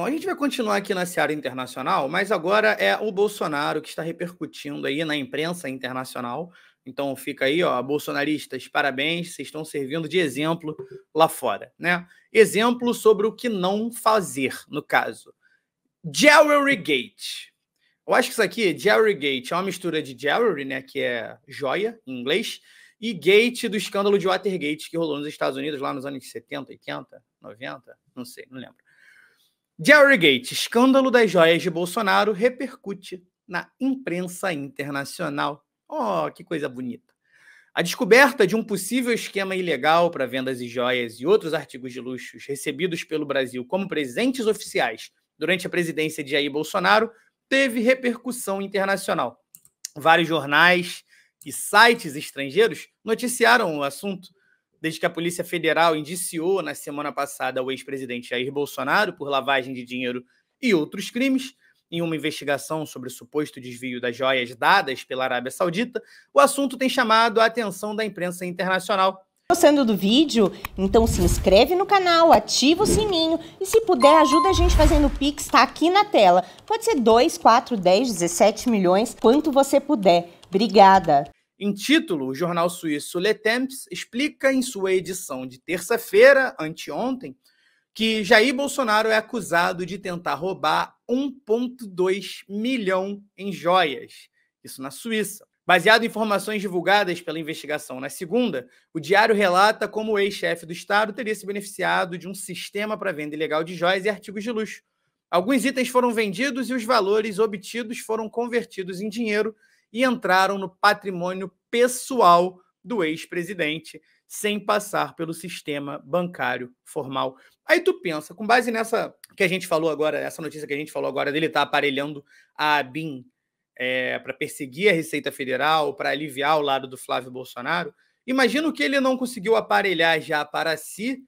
A gente vai continuar aqui na seara internacional, mas agora é o Bolsonaro que está repercutindo aí na imprensa internacional. Então fica aí, ó, bolsonaristas, parabéns, vocês estão servindo de exemplo lá fora, né? Exemplo sobre o que não fazer, no caso. Jewelry Gate. Eu acho que isso aqui, Jewelry Gate, é uma mistura de jewelry, né, que é joia em inglês, e Gate do escândalo de Watergate que rolou nos Estados Unidos lá nos anos 70, 80, 90, não sei, não lembro. Jerry Gates, escândalo das joias de Bolsonaro repercute na imprensa internacional. Oh, que coisa bonita. A descoberta de um possível esquema ilegal para vendas de joias e outros artigos de luxo recebidos pelo Brasil como presentes oficiais durante a presidência de Jair Bolsonaro teve repercussão internacional. Vários jornais e sites estrangeiros noticiaram o assunto, desde que a Polícia Federal indiciou na semana passada o ex-presidente Jair Bolsonaro por lavagem de dinheiro e outros crimes, em uma investigação sobre o suposto desvio das joias dadas pela Arábia Saudita, o assunto tem chamado a atenção da imprensa internacional. Gostando do vídeo? Então se inscreve no canal, ativa o sininho e se puder ajuda a gente fazendo o Pix, tá aqui na tela. Pode ser 2, 4, 10, 17 milhões, quanto você puder. Obrigada! Em título, o jornal suíço Le Temps explica em sua edição de terça-feira, anteontem, que Jair Bolsonaro é acusado de tentar roubar 1,2 milhão em joias, isso na Suíça. Baseado em informações divulgadas pela investigação na segunda, o diário relata como o ex-chefe do Estado teria se beneficiado de um sistema para venda ilegal de joias e artigos de luxo. Alguns itens foram vendidos e os valores obtidos foram convertidos em dinheiro e entraram no patrimônio pessoal do ex-presidente, sem passar pelo sistema bancário formal. Aí tu pensa, com base nessa que a gente falou agora, essa notícia que a gente falou agora dele tá aparelhando a ABIN é, para perseguir a Receita Federal, para aliviar o lado do Flávio Bolsonaro, imagina o que ele não conseguiu aparelhar já para si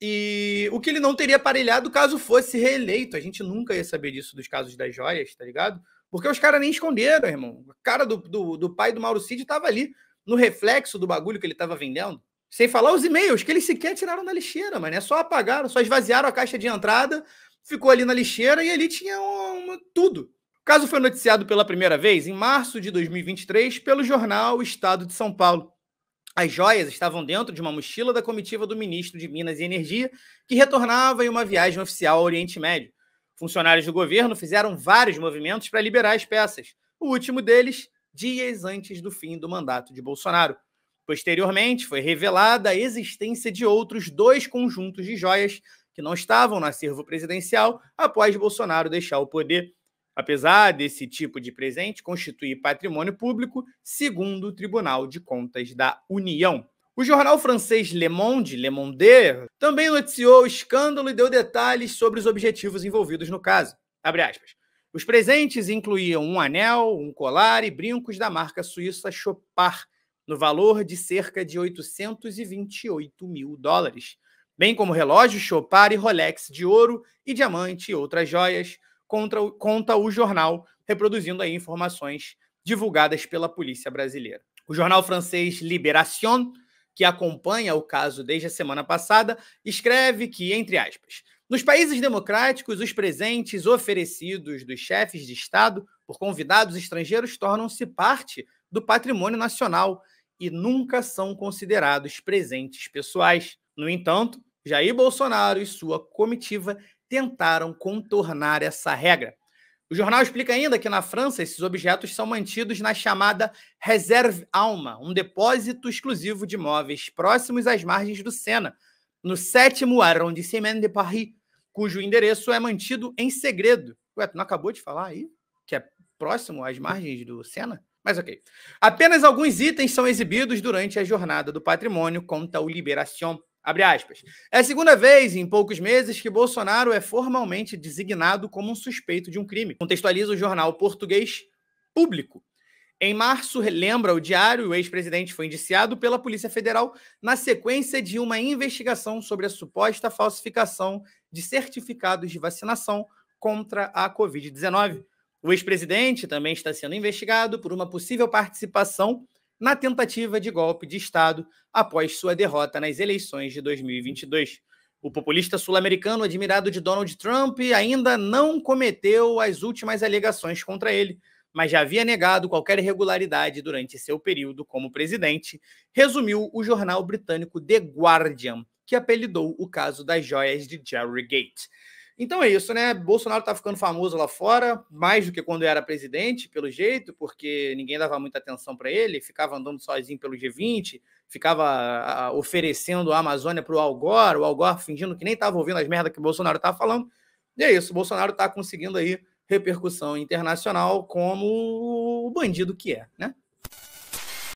e o que ele não teria aparelhado caso fosse reeleito. A gente nunca ia saber disso dos casos das joias, tá ligado? Porque os caras nem esconderam, irmão. O cara do, do, do pai do Mauro Cid estava ali no reflexo do bagulho que ele estava vendendo. Sem falar os e-mails que eles sequer tiraram da lixeira, mano. É só apagaram, só esvaziaram a caixa de entrada, ficou ali na lixeira e ali tinha tudo. O caso foi noticiado pela primeira vez em março de 2023 pelo jornal Estado de São Paulo. As joias estavam dentro de uma mochila da comitiva do ministro de Minas e Energia, que retornava em uma viagem oficial ao Oriente Médio. Funcionários do governo fizeram vários movimentos para liberar as peças, o último deles dias antes do fim do mandato de Bolsonaro. Posteriormente, foi revelada a existência de outros dois conjuntos de joias que não estavam no acervo presidencial após Bolsonaro deixar o poder. Apesar desse tipo de presente constituir patrimônio público, segundo o Tribunal de Contas da União. O jornal francês Le Monde, Le Monde, também noticiou o escândalo e deu detalhes sobre os objetivos envolvidos no caso. Os presentes incluíam um anel, um colar e brincos da marca suíça Chopard, no valor de cerca de 828 mil dólares, bem como relógios Chopard e Rolex de ouro e diamante e outras joias, contra, conta o jornal, reproduzindo aí informações divulgadas pela polícia brasileira. O jornal francês Libération que acompanha o caso desde a semana passada, escreve que, entre aspas, nos países democráticos, os presentes oferecidos dos chefes de Estado por convidados estrangeiros tornam-se parte do patrimônio nacional e nunca são considerados presentes pessoais. No entanto, Jair Bolsonaro e sua comitiva tentaram contornar essa regra. O jornal explica ainda que na França esses objetos são mantidos na chamada Reserve Alma, um depósito exclusivo de móveis próximos às margens do Sena, no sétimo arrondissement de Paris, cujo endereço é mantido em segredo. Ué, tu não acabou de falar aí? Que é próximo às margens do Sena? Mas ok. Apenas alguns itens são exibidos durante a jornada do patrimônio, conta o Liberation. Abre aspas. É a segunda vez em poucos meses que Bolsonaro é formalmente designado como um suspeito de um crime. Contextualiza o jornal português Público. Em março, lembra o diário, o ex-presidente foi indiciado pela Polícia Federal na sequência de uma investigação sobre a suposta falsificação de certificados de vacinação contra a Covid-19. O ex-presidente também está sendo investigado por uma possível participação na tentativa de golpe de Estado após sua derrota nas eleições de 2022. O populista sul-americano, admirado de Donald Trump, ainda não cometeu as últimas alegações contra ele, mas já havia negado qualquer irregularidade durante seu período como presidente, resumiu o jornal britânico The Guardian, que apelidou o caso das joias de Jerry Gate. Então é isso, né? Bolsonaro está ficando famoso lá fora, mais do que quando era presidente, pelo jeito, porque ninguém dava muita atenção para ele, ficava andando sozinho pelo G20, ficava oferecendo a Amazônia pro Algor, o Algor fingindo que nem tava ouvindo as merdas que o Bolsonaro tava falando. E é isso, o Bolsonaro está conseguindo aí repercussão internacional como o bandido que é, né?